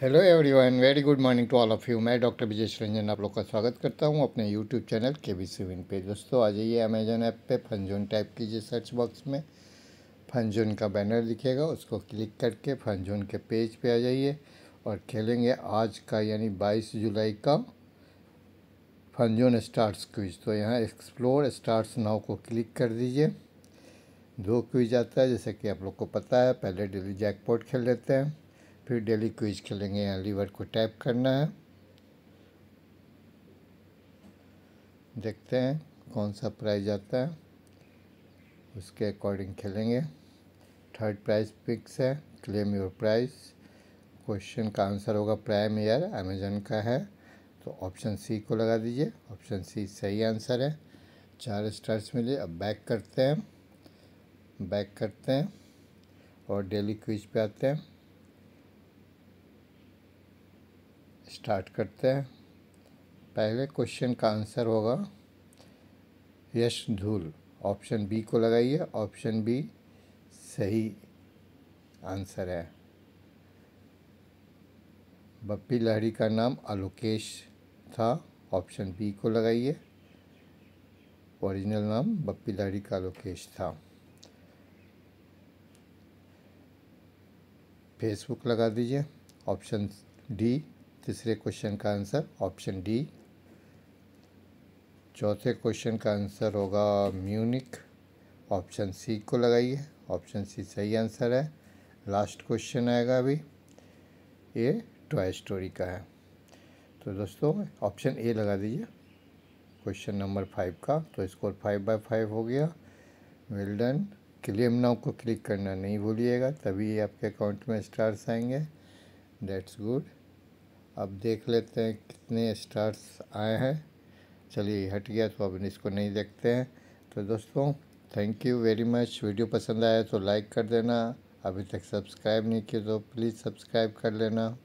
hello everyone very good morning to all of you मैं doctor Vijesh Ranjan आप लोग का स्वागत करता हूं अपने यूट्यूब चैनल के बी विन पे दोस्तों आ जाइए अमेजन ऐप पे फनजोन टाइप कीजिए सर्च बॉक्स में फनजोन का बैनर दिखेगा उसको क्लिक करके फनजोन के पेज पे आ जाइए और खेलेंगे आज का यानी बाईस जुलाई का फनजोन स्टार्स क्विज तो यहाँ एक्सप्लोर स्टार्स नाव को क्लिक कर दीजिए दो क्विज आता है जैसे कि आप लोग को पता है पहले डेली जैकपोर्ट खेल लेते हैं फिर डेली क्विज खेलेंगे यहाँ लीवर को टैप करना है देखते हैं कौन सा प्राइज आता है उसके अकॉर्डिंग खेलेंगे थर्ड प्राइज पिक्स है क्लेम योर प्राइज क्वेश्चन का आंसर होगा प्राइम एयर अमेजन का है तो ऑप्शन सी को लगा दीजिए ऑप्शन सी सही आंसर है चार स्टार्स मिले अब बैक करते हैं बैक करते हैं और डेली क्विज पे आते हैं स्टार्ट करते हैं पहले क्वेश्चन का आंसर होगा यश धूल ऑप्शन बी को लगाइए ऑप्शन बी सही आंसर है बप्पी लहरी का नाम आलोकेश था ऑप्शन बी को लगाइए ओरिजिनल नाम बप्पी लहरी का आलोकेश था फेसबुक लगा दीजिए ऑप्शन डी तीसरे क्वेश्चन का आंसर ऑप्शन डी चौथे क्वेश्चन का आंसर होगा म्यूनिक ऑप्शन सी को लगाइए ऑप्शन सी सही आंसर है लास्ट क्वेश्चन आएगा अभी ये टॉय स्टोरी का है तो दोस्तों ऑप्शन ए लगा दीजिए क्वेश्चन नंबर फाइव का तो स्कोर फाइव बाय फाइव हो गया वेल डन क्लेम नाउ को क्लिक करना नहीं भूलिएगा तभी आपके अकाउंट में स्टार्स आएंगे दैट्स गुड अब देख लेते हैं कितने स्टार्स आए हैं चलिए हट गया तो अब इसको नहीं देखते हैं तो दोस्तों thank you very much video पसंद आया तो लाइक कर देना अभी तक सब्सक्राइब नहीं किया तो प्लीज़ सब्सक्राइब कर लेना